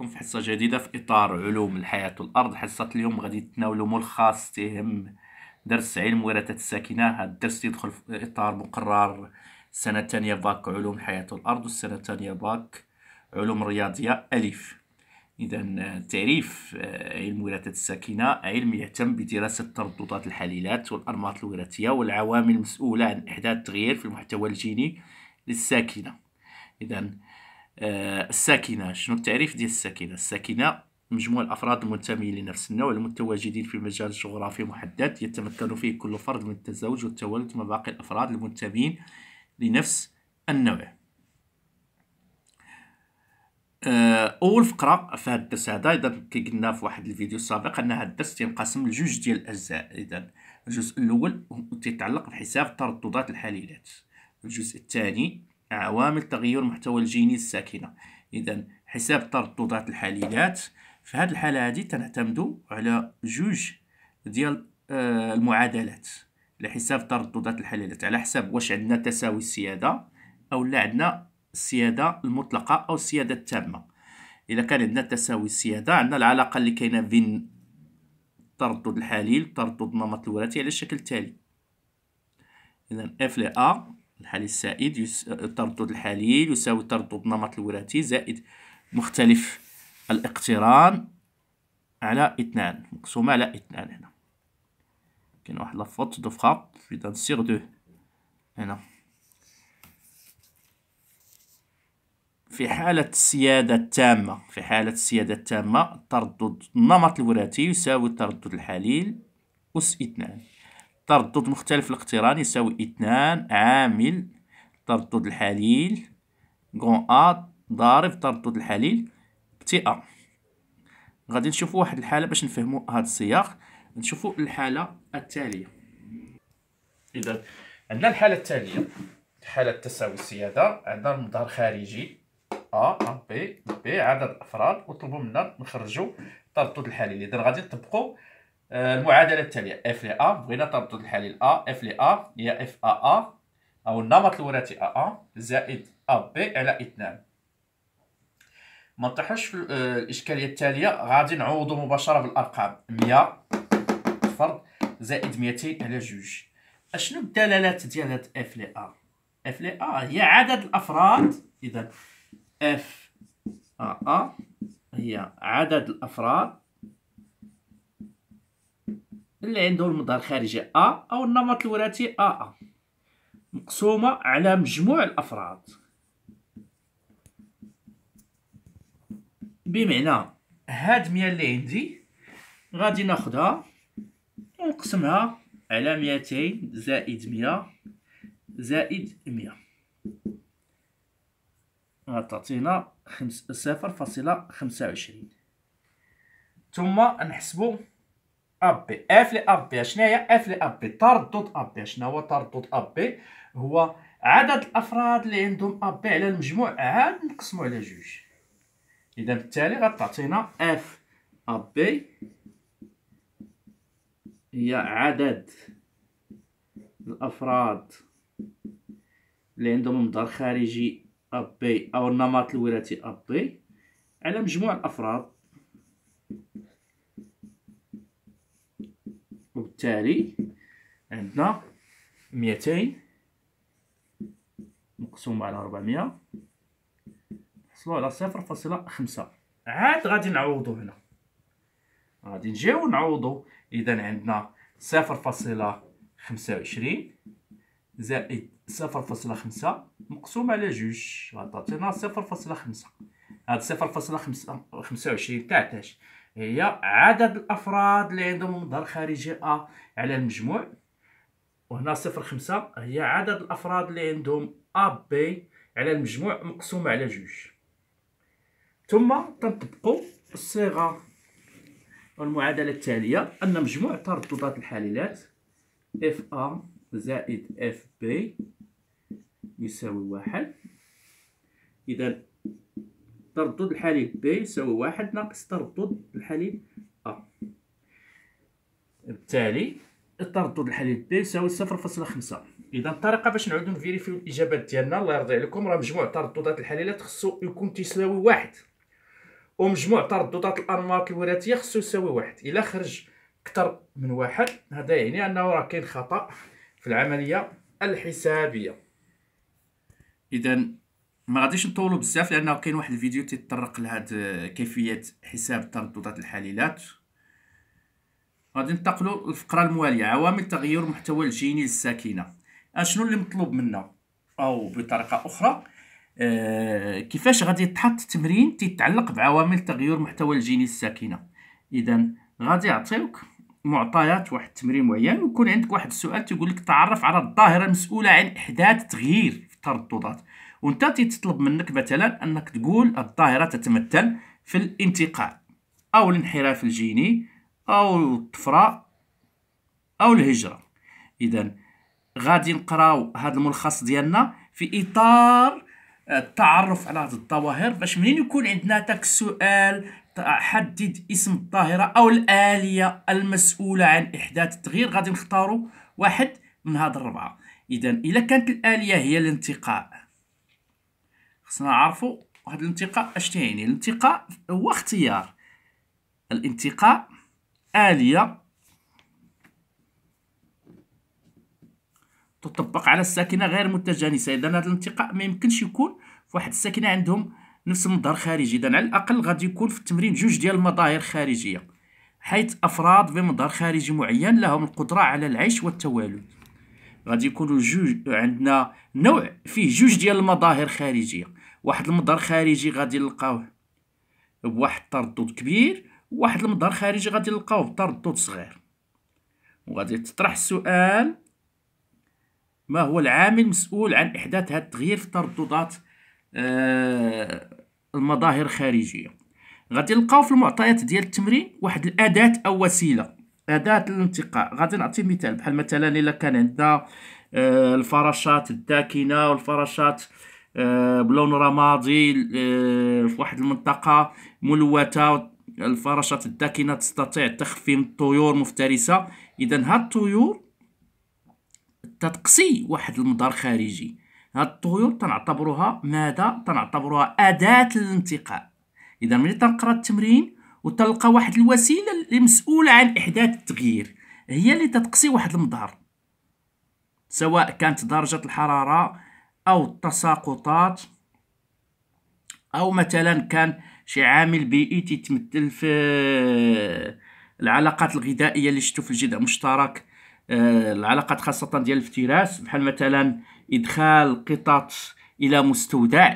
بكم في حصة جديدة في إطار علوم الحياة والأرض حصة اليوم غادي نتناولوا ملخص تهم درس علم وراثة الساكنة هذا الدرس يدخل في إطار مقرر السنة الثانية باك علوم الحياة والأرض والسنة الثانية باك علوم رياضية ألف إذا تعريف آه، علم وراثة الساكنة علم يهتم بدراسة ترددات الحليلات والأنماط الوراثية والعوامل المسؤولة عن إحداث تغيير في المحتوى الجيني للساكنة إذا آه، الساكنه شنو التعريف ديال الساكنه الساكنه مجموع الافراد المنتمين لنفس النوع المتواجدين في مجال جغرافي محدد يتمكن فيه كل فرد من التزاوج والتوالد مع باقي الافراد المنتمين لنفس النوع آه، اول فقره في هذا الدرس هذا اذا كي قلنا في واحد الفيديو السابق ان هذا الدرس تينقسم لجوج ديال الاجزاء اذا الجزء الاول تيتعلق بحساب ترددات الحاليلات الجزء الثاني عوامل تغير محتوى الجيني الساكنة إذا حساب ترددات الحليلات في هذه الحالة هذه تنعتمد على جوج ديال آه، المعادلات لحساب ترددات الحليلات على حساب واش عندنا تساوي السيادة أو لا عندنا السيادة المطلقة أو السيادة التامة إذا كان عندنا تساوي السيادة عندنا العلاقة اللي كاينة بين تردد الحليل تردد النمط الوراثي على الشكل التالي إذا اف لأ A الحالي السائد يس... التردد الحالي يساوي تردد النمط الوراثي زائد مختلف الاقتران على اثنان مقسومة على اثنان هنا كاين واحد لافوت دو فخاب في سيغ دو هنا في حالة السيادة التامة في حالة السيادة التامة تردد النمط الوراثي يساوي التردد الحالي أس اثنان تردد مختلف الاقتران يساوي اثنان عامل تردد الحليل جون ا ضارب تردد الحليل تي ا غادي نشوفوا واحد الحاله باش نفهموا هذا السياق نشوفوا الحاله التاليه اذا عندنا الحاله التاليه حالة تساوي السيادة عندنا المظهر خارجي أ بي بي عدد أفراد وطلبوا منا نخرجوا تردد الحليل إذا غادي نطبقوا آه، المعادله التاليه اف لي ا بغينا تربط الحالي ا اف لي ا هي اف ا ا او النمط الوراثي ا ا زائد ا بي على 2 ما نطيحوش في آه، الاشكاليه التاليه غادي نعوضو مباشره بالارقام 100 فرد زائد 200 على جوج اشنو الدلالات ديال هاد اف لي ا اف لي ا هي عدد الافراد اذا اف ا ا هي عدد الافراد اللي عنده المدار الخارجي أ أو النمط الوراثي أ مقسومة على مجموع الأفراد بمعنى هاد مية اللي عندي غادي ناخدها ونقسمها على ميتين زائد مية زائد مية غتعطينا خمس صفر فاصلة خمسة وعشرين ثم نحسبو ابي اف شنو هي اف ابي تردد ابي شنو هو تردد ابي هو عدد الافراد اللي عندهم ابي على المجموع عاد نقسمو على جوج اذا بالتالي غتعطينا اف ابي هي عدد الافراد اللي عندهم مدار خارجي ابي او النمط الوراثي ابي على مجموع الافراد بالتالي عندنا ميتين مقسوم على ربعمية نحصلو على صفر فاصلة خمسة عاد غادي نعوضو هنا غادي نجيو نعوضو إذا عندنا صفر فاصلة خمسة وعشرين زائد صفر فاصلة خمسة مقسوم على جوج غتعطينا صفر فاصلة خمسة هاد صفر فاصلة خمسة خمسة وعشرين تاع تاش هي عدد الافراد اللي عندهم مظهر خارجي ا على المجموع وهنا صفر خمسة هي عدد الافراد اللي عندهم ا بي على المجموع مقسوم على جوج ثم تنطبقوا الصيغه والمعادله التاليه ان مجموع ترددات الحاليلات اف ا زائد اف بي يساوي واحد اذا تردد الحليب بي يساوي واحد ناقص تردد الحليب ا بالتالي تردد الحليب بي يساوي صفر فاصلة خمسة اذا الطريقه باش نعودو نفيريفيو الاجابات ديالنا الله يرضي عليكم راه مجموع ترددات الحليلات خصو يكون تيساوي واحد ومجموع ترددات الانماط الوراثيه خصو يساوي واحد الا خرج اكثر من واحد هذا يعني انه راه كاين خطا في العمليه الحسابيه اذا ما غاديش نطولوا بزاف لانه كاين واحد الفيديو تيتطرق لهاد كيفيه حساب ترددات الحاليلات غادي ننتقلوا للفقره المواليه عوامل تغير محتوى الجيني للساكنه اشنو اللي مطلوب منا او بطريقه اخرى أه كيفاش غادي تحط تمرين تيتعلق بعوامل تغير محتوى الجيني الساكنه اذا غادي يعطيوك معطيات واحد التمرين معين ويكون عندك واحد السؤال تيقول لك تعرف على الظاهره المسؤوله عن احداث تغيير الترددات وانت تطلب منك مثلا انك تقول الظاهره تتمثل في الانتقال او الانحراف الجيني او الطفره او الهجره اذا غادي نقراو هذا الملخص ديالنا في اطار آه، التعرف على هذه الظواهر باش منين يكون عندنا داك السؤال حدد اسم الظاهره او الاليه المسؤوله عن احداث التغيير غادي نختاروا واحد من هاد الربعه اذا الا كانت الاليه هي الانتقاء خصنا نعرفوا واحد الانتقاء اش تيعني الانتقاء هو اختيار الانتقاء اليه تطبق على الساكنه غير متجانسه اذا هذا الانتقاء ما يمكنش يكون في واحد الساكنه عندهم نفس المظهر خارجي اذا على الاقل غادي يكون في التمرين جوج ديال المظاهر خارجيه حيث افراد بمظهر خارجي معين لهم القدره على العيش والتوالد غادي يكونوا جوج عندنا نوع فيه جوج ديال المظاهر خارجيه واحد المظهر خارجي غادي نلقاوه بواحد التردد كبير واحد المظهر خارجي غادي نلقاوه بتردد صغير وغادي تطرح السؤال ما هو العامل المسؤول عن احداث هذا التغيير في ترددات آه، المظاهر الخارجيه غادي نلقاو في المعطيات ديال التمرين واحد الاداه او وسيله أداة الانتقاء غادي نعطي مثال بحال مثلا إلا كان عندنا آه، الفراشات الداكنة والفراشات آه، بلون رمادي آه، في واحد المنطقة ملوثة الفراشات الداكنة تستطيع تخفي الطيور مفترسة إذا هاد الطيور تتقصي واحد المدار خارجي هاد الطيور تنعتبروها ماذا تنعتبروها أداة الانتقاء إذا ملي تنقرا التمرين وتلقى واحد الوسيله المسؤولة عن احداث التغيير هي اللي تتقصي واحد المظهر سواء كانت درجه الحراره او التساقطات او مثلا كان شي عامل بيئي تيتمثل في آه، العلاقات الغذائيه اللي شفتو في الجذع المشترك آه، العلاقات خاصه ديال الافتراس بحال مثلا ادخال قطط الى مستودع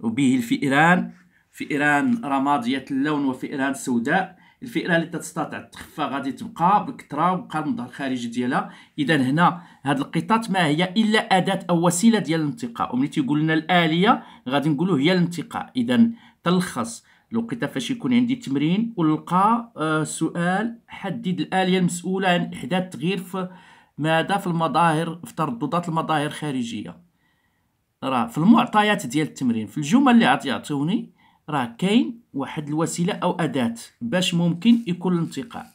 وبه الفئران فئران رمادية اللون وفئران سوداء الفئران اللي تستطع تخفى غادي تبقى بكثره وبقى المظهر الخارجي ديالها اذا هنا هاد القطط ما هي الا اداه او وسيله ديال الانتقاء وملي تيقول لنا الاليه غادي نقولوا هي الانتقاء اذا تلخص لقيت فاش يكون عندي تمرين ولقى آه، سؤال حدد الاليه المسؤوله عن احداث تغيير في ماذا في المظاهر في ترددات المظاهر الخارجيه راه في المعطيات ديال التمرين في الجمل اللي عطيتوني راه كاين واحد الوسيله او اداه باش ممكن يكون الانتقاء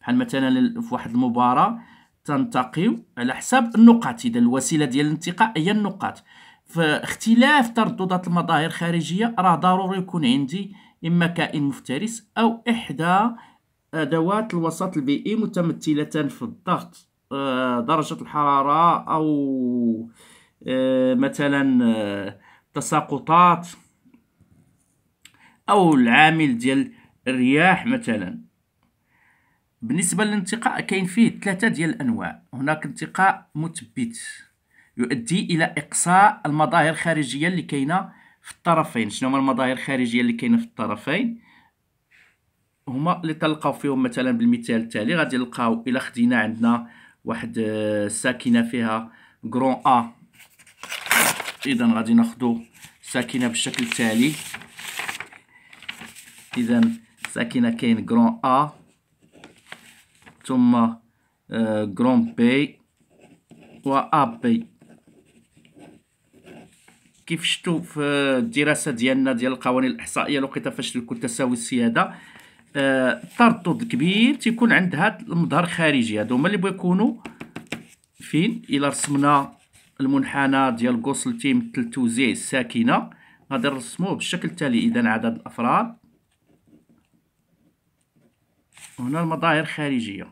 بحال مثلا في واحد المباراه تنتقيو على حساب النقاط اذا الوسيله ديال الانتقاء هي النقاط فاختلاف ترددات المظاهر الخارجيه راه ضروري يكون عندي اما كائن مفترس او احدى ادوات الوسط البيئي متمثله في الضغط آه، درجه الحراره او آه، مثلا آه، تساقطات أو العامل ديال الرياح مثلا بالنسبة للانتقاء كاين فيه ثلاثة ديال الأنواع هناك انتقاء مثبت يؤدي إلى إقصاء المظاهر الخارجية اللي كاينة في الطرفين شنو هما المظاهر الخارجية اللي كاينة في الطرفين هما اللي تلقاو فيهم مثلا بالمثال التالي غادي نلقاو الى خدينا عندنا واحد آه، ساكنه فيها غرون ا اذا غادي ناخذ ساكنه بالشكل التالي إذا ساكنة كاين كرون أ ثم كرون آه، بي و أ بي كيف شفتوا في الدراسة ديالنا ديال القوانين الإحصائية لقيت فاش تكون تساوي السيادة التردد آه، كبير تيكون عند هاد المظهر الخارجي هادو هما اللي بغاو يكونوا فين الا رسمنا المنحنى ديال قوس التيم توزيع الساكنه غادي نرسموه بالشكل التالي اذا عدد الافراد وهنا المظاهر خارجية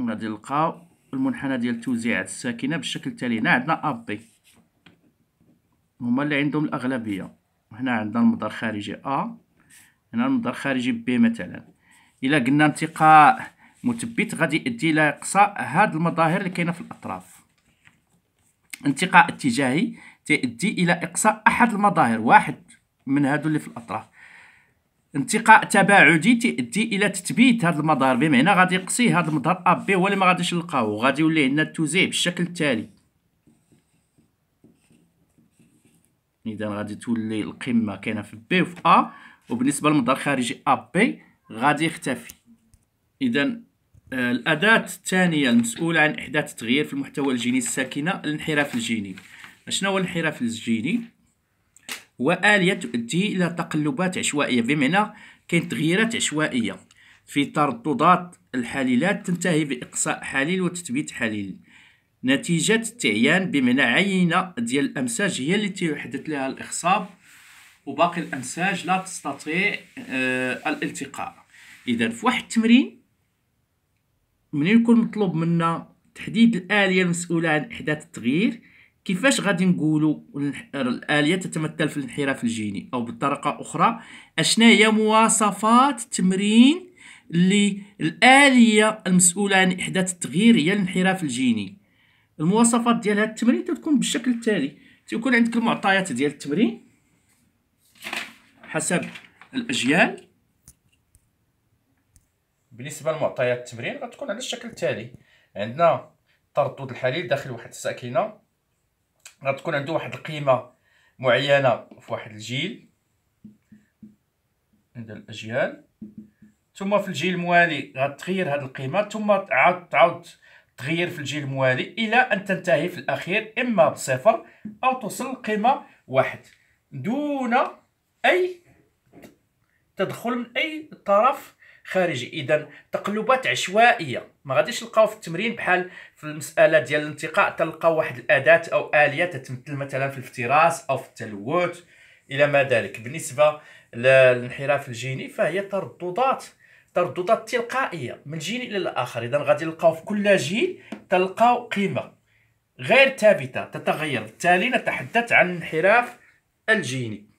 غادي نلقاو المنحنى ديال التوزيعات الساكنة بالشكل التالي هنا عندنا أبي هما اللي عندهم الأغلبية هنا عندنا المدار خارجي أ هنا المدار خارجي بي مثلا إلا قلنا انتقاء مثبت غادي يؤدي إلى إقصاء هاد المظاهر اللي كاينة في الأطراف انتقاء اتجاهي تؤدي الى اقصاء احد المظاهر واحد من هادو اللي في الاطراف انتقاء تباعدي تؤدي الى تثبيت هاد المظاهر بمعنى غادي يقصي هاد المظهر ا بي هو اللي ما غاديش نلقاه غادي يولي عندنا التوزيع بالشكل التالي اذا غادي تولي القمه كاينه في بي وفي ا وبالنسبه للمظهر الخارجي ا بي غادي يختفي اذا آه، الاداه الثانيه المسؤوله عن احداث تغيير في المحتوى الجيني الساكنه الانحراف الجيني شنو هو الانحراف الزجيني هو آلية تؤدي إلى تقلبات عشوائية بمعنى كاين تغييرات عشوائية في ترددات الحليلات تنتهي بإقصاء حليل وتثبيت حليل نتيجة التعيان بمعنى عينة ديال الأمساج هي اللي تيحدث لها الإخصاب وباقي الأمساج لا تستطيع آه الالتقاء إذا في واحد التمرين منين يكون مطلوب منا تحديد الآلية المسؤولة عن إحداث التغيير كيفاش غادي نقولوا الاليه تتمثل في الانحراف الجيني او بطريقه اخرى اشنا هي مواصفات التمرين اللي الاليه المسؤوله عن احداث التغيير هي الانحراف الجيني المواصفات ديال هذا التمرين تتكون بالشكل التالي تيكون عندك المعطيات ديال التمرين حسب الاجيال بالنسبه لمعطيات التمرين غتكون على الشكل التالي عندنا تردد الحليل داخل واحد الساكنه غتكون عنده واحد القيمه معينه في واحد الجيل عند الاجيال ثم في الجيل الموالي غتغير هذه القيمه ثم تعاود تعاود تغير في الجيل الموالي الى ان تنتهي في الاخير اما بصفر او توصل لقيمه واحد دون اي تدخل من اي طرف خارجي اذا تقلبات عشوائيه ما غاديش نلقاو في التمرين بحال في المساله ديال الانتقاء تلقاو واحد الاداه او اليه تتمثل مثلا في الافتراس او في التلوث الى ما ذلك بالنسبه للانحراف الجيني فهي ترددات ترددات تلقائيه من جين الى الاخر اذا غادي نلقاو في كل جيل تلقاو قيمه غير ثابته تتغير بالتالي نتحدث عن الانحراف الجيني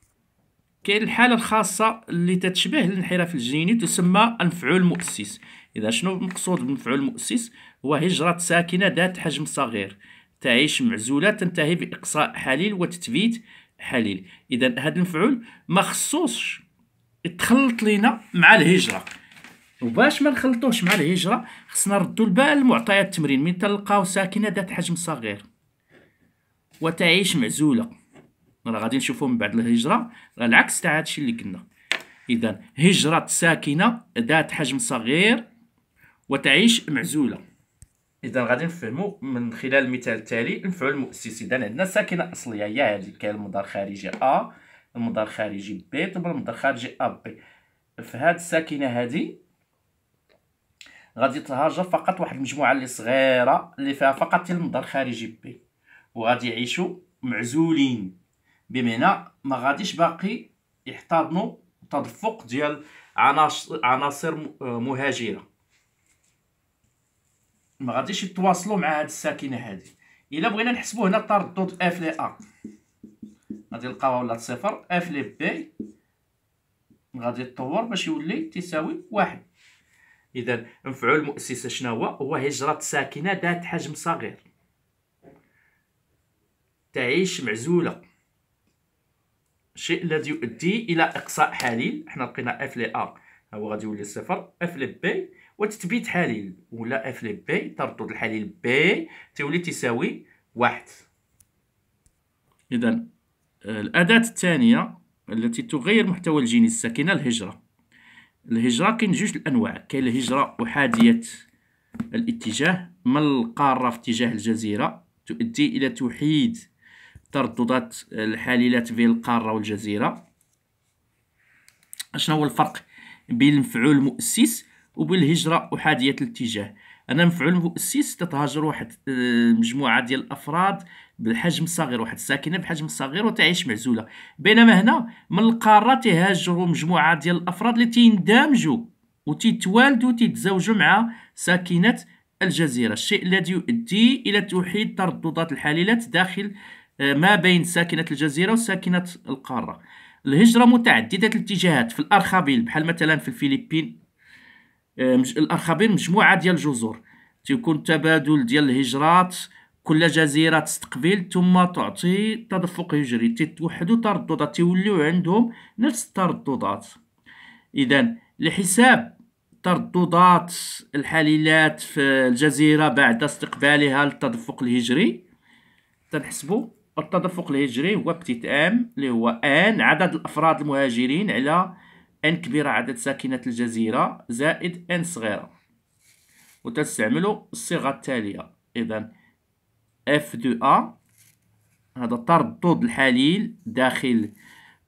كاين الحاله الخاصه اللي تتشبه الانحراف الجيني تسمى المفعول المؤسس اذا شنو المقصود بالمفعول المؤسس هو هجره ساكنه ذات حجم صغير تعيش معزوله تنتهي باقصاء حليل وتثبيت حليل اذا هذا المفعول ما خصوش يتخلط لينا مع الهجره وباش ما نخلطوش مع الهجره خصنا نردو البال لمعطيات التمرين من تلقاو ساكنه ذات حجم صغير وتعيش معزوله راه غادي نشوفو من بعد الهجره راه العكس تاع هادشي اللي قلنا اذا هجره ساكنه ذات حجم صغير وتعيش معزوله اذا غادي نفهمو من خلال المثال التالي المفعول المؤسس اذا عندنا ساكنة اصليه هي هادي كاين المدار الخارجي ا المدار الخارجي بي ثم المدار الخارجي ا بي في هاد الساكنه هادي غادي تهاجر فقط واحد المجموعه اللي صغيره اللي فيها فقط المدار الخارجي بي وغادي يعيشو معزولين بمعنى ما غاديش باقي يحتضنوا تدفق ديال عناصر مهاجره ما غاديش يتواصلوا مع هاد الساكنه هادي الا بغينا نحسبوا هنا التردد اف لي ا غادي نلقاوها ولات صفر اف لي بي غادي تطور باش يولي تساوي واحد اذا مفعول المؤسسه شنو هو هو هجره ساكنه ذات حجم صغير تعيش معزوله الشيء الذي يؤدي الى اقصاء حليل حنا لقينا اف لي ا هو غادي يولي صفر اف لي بي وتثبيت حليل ولا اف لي بي تردد الحليل بي تولي تساوي واحد اذا آه، الاداه الثانيه التي تغير محتوى الجيني الساكنه الهجره الهجره كاين جوج الانواع كاين الهجره احاديه الاتجاه من القاره في اتجاه الجزيره تؤدي الى توحيد ترددات الحاليلات في القارة والجزيرة شنو هو الفرق بين المفعول المؤسس وبين الهجرة أحادية الاتجاه أنا مفعول مؤسس تتهاجر واحد آه، مجموعة ديال الأفراد بحجم صغير واحد الساكنة بحجم صغير وتعيش معزولة بينما هنا من القارة تهاجروا مجموعة ديال الأفراد اللي تيندمجوا وتتوالدوا تتزوجوا مع ساكنة الجزيرة الشيء الذي يؤدي إلى توحيد ترددات الحاليلات داخل آه، ما بين ساكنة الجزيرة وساكنة القارة الهجرة متعددة الاتجاهات في الأرخبيل بحال مثلا في الفلبين آه، الأرخبيل مجموعة ديال الجزر تيكون تبادل ديال الهجرات كل جزيرة تستقبل ثم تعطي تدفق هجري تتوحدوا ترددات تيوليو عندهم نفس الترددات إذا لحساب ترددات الحليلات في الجزيرة بعد استقبالها للتدفق الهجري تنحسبوا التدفق الهجري هو بتيت ام اللي هو ان عدد الافراد المهاجرين على ان كبيره عدد ساكنه الجزيره زائد ان صغيره وتستعملوا الصيغه التاليه اذا اف دو ا هذا تردد الحليل داخل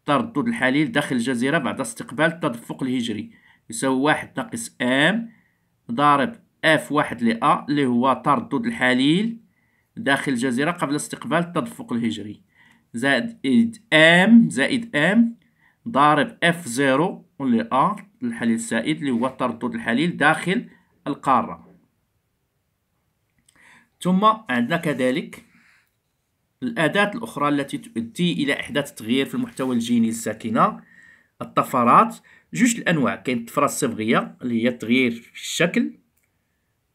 تردد الحليل داخل الجزيره بعد استقبال التدفق الهجري يساوي واحد ناقص ام ضارب اف واحد ل ا اللي هو تردد الحليل داخل الجزيرة قبل استقبال التدفق الهجري زائد ام زائد ام ضارب اف زيرو اللي ار الحليل السائد اللي هو تردد الحليل داخل القارة ثم عندنا كذلك الأداة الأخرى التي تؤدي إلى إحداث تغيير في المحتوى الجيني الساكنة الطفرات جوج الأنواع كاين الطفرة الصبغية اللي هي تغيير في الشكل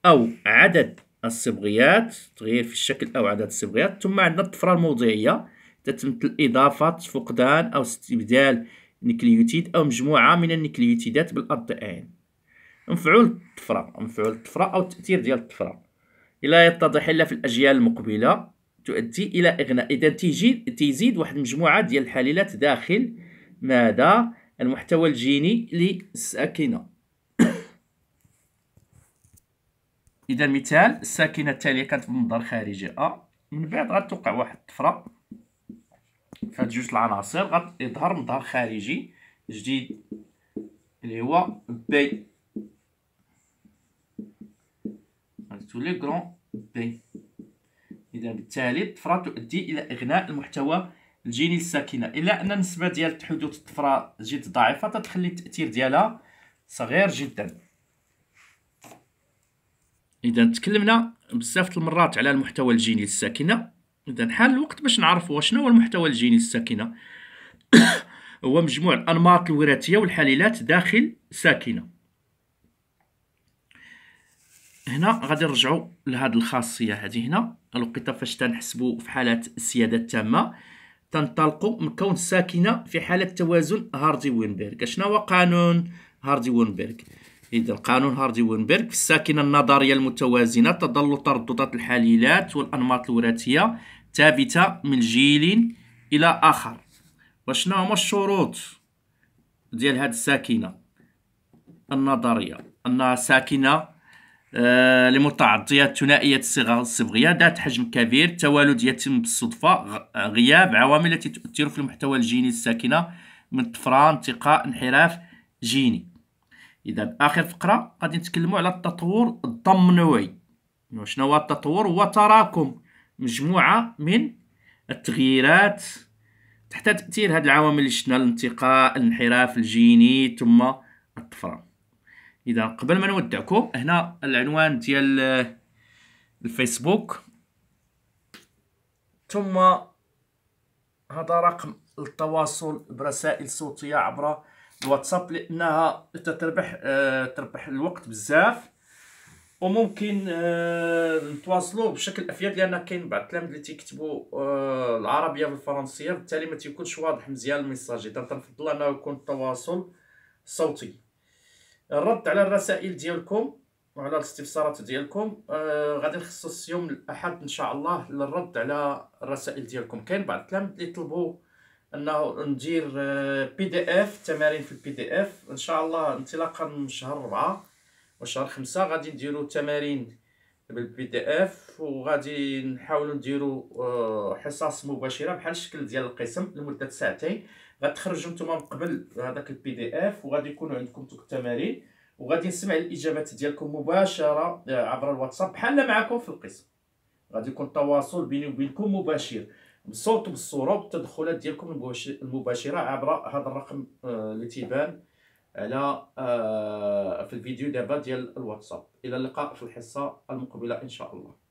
أو عدد الصبغيات تغيير في الشكل أو عدد الصبغيات ثم عندنا الطفرة الموضعية تتمثل إضافة فقدان أو استبدال نيكليوتيد أو مجموعة من النيكليوتيدات بالار مفعول الطفرة مفعول الطفرة أو التأثير ديال الطفرة إلا يتضح إلا في الأجيال المقبلة تؤدي إلى إغناء إذا تيجي تيزيد واحد المجموعة ديال الحاليلات داخل ماذا المحتوى الجيني للساكنة اذا مثال الساكنه التاليه كانت بمنظر خارجي ا آه، من بعد غتوقع واحد الطفره فهاد جوج العناصر غيظهر مظهر خارجي جديد اللي هو بي لي غران بي اذا بالتالي الطفره تؤدي الى اغناء المحتوى الجيني الساكنه الا ان النسبه ديال حدوث الطفره جد ضعيفه تتخلي التاثير ديالها صغير جدا اذا تكلمنا بزاف المرات على المحتوى الجيني للساكنه اذا حان الوقت باش نعرفوا شنو هو المحتوى الجيني للساكنه هو مجموع الانماط الوراثيه والحاليلات داخل ساكنه هنا غادي نرجعوا لهاد الخاصيه هذه هنا الوقيته فاش تنحسبوا في حالات السياده التامه تنطلقوا من كون الساكنه في حاله توازن هاردي وينبرغ شنو هو قانون هاردي وينبرغ في القانون هاردي وينبرغ في الساكنة النظرية المتوازنة تظل ترددات الحليلات والأنماط الوراثية ثابتة من جيل إلى آخر وشنو هما الشروط ديال هاد الساكنة النظرية أنها ساكنة آه لمتعضية ثنائية الصغر الصبغية ذات حجم كبير التوالد يتم بالصدفة غياب عوامل التي تؤثر في المحتوى الجيني الساكنة من طفران انتقاء انحراف جيني اذا اخر فقره غادي نتكلموا على التطور الضمنوي شنو هو التطور هو تراكم مجموعه من التغييرات تحت تاثير هاد العوامل اللي شفنا الانتقاء الانحراف الجيني ثم الطفره اذا قبل ما نودعكم هنا العنوان ديال الفيسبوك ثم هذا رقم التواصل برسائل صوتيه عبر الواتساب لانها تتربح آه تربح الوقت بزاف وممكن آه نتواصلوا بشكل افيد لان كاين بعض التلاميذ اللي تيكتبوا آه العربيه بالفرنسيه بالتالي ما تيكونش واضح مزيان الميساج اذا تنفضل انه يكون التواصل صوتي الرد على الرسائل ديالكم وعلى الاستفسارات ديالكم آه غادي نخصص يوم الاحد ان شاء الله للرد على الرسائل ديالكم كاين بعض التلاميذ اللي طلبوا انه ندير بي دي اف تمارين في البي دي اف ان شاء الله انطلاقا من شهر ربعة وشهر خمسة غادي نديرو تمارين بالبي دي اف وغادي نحاولو نديرو آه، حصص مباشره بحال الشكل ديال القسم لمده ساعتين غتخرجوا نتوما من قبل هذاك البي دي اف وغادي يكونوا عندكم توك التمارين وغادي نسمع الاجابات ديالكم مباشره آه، عبر الواتساب بحال معكم في القسم غادي يكون التواصل بيني وبينكم مباشر بالصوت وبالصوره وبالتدخلات ديالكم المباشره عبر هذا الرقم آه، اللي تيبان على آه، في الفيديو دابا ديال الواتساب الى اللقاء في الحصه المقبله ان شاء الله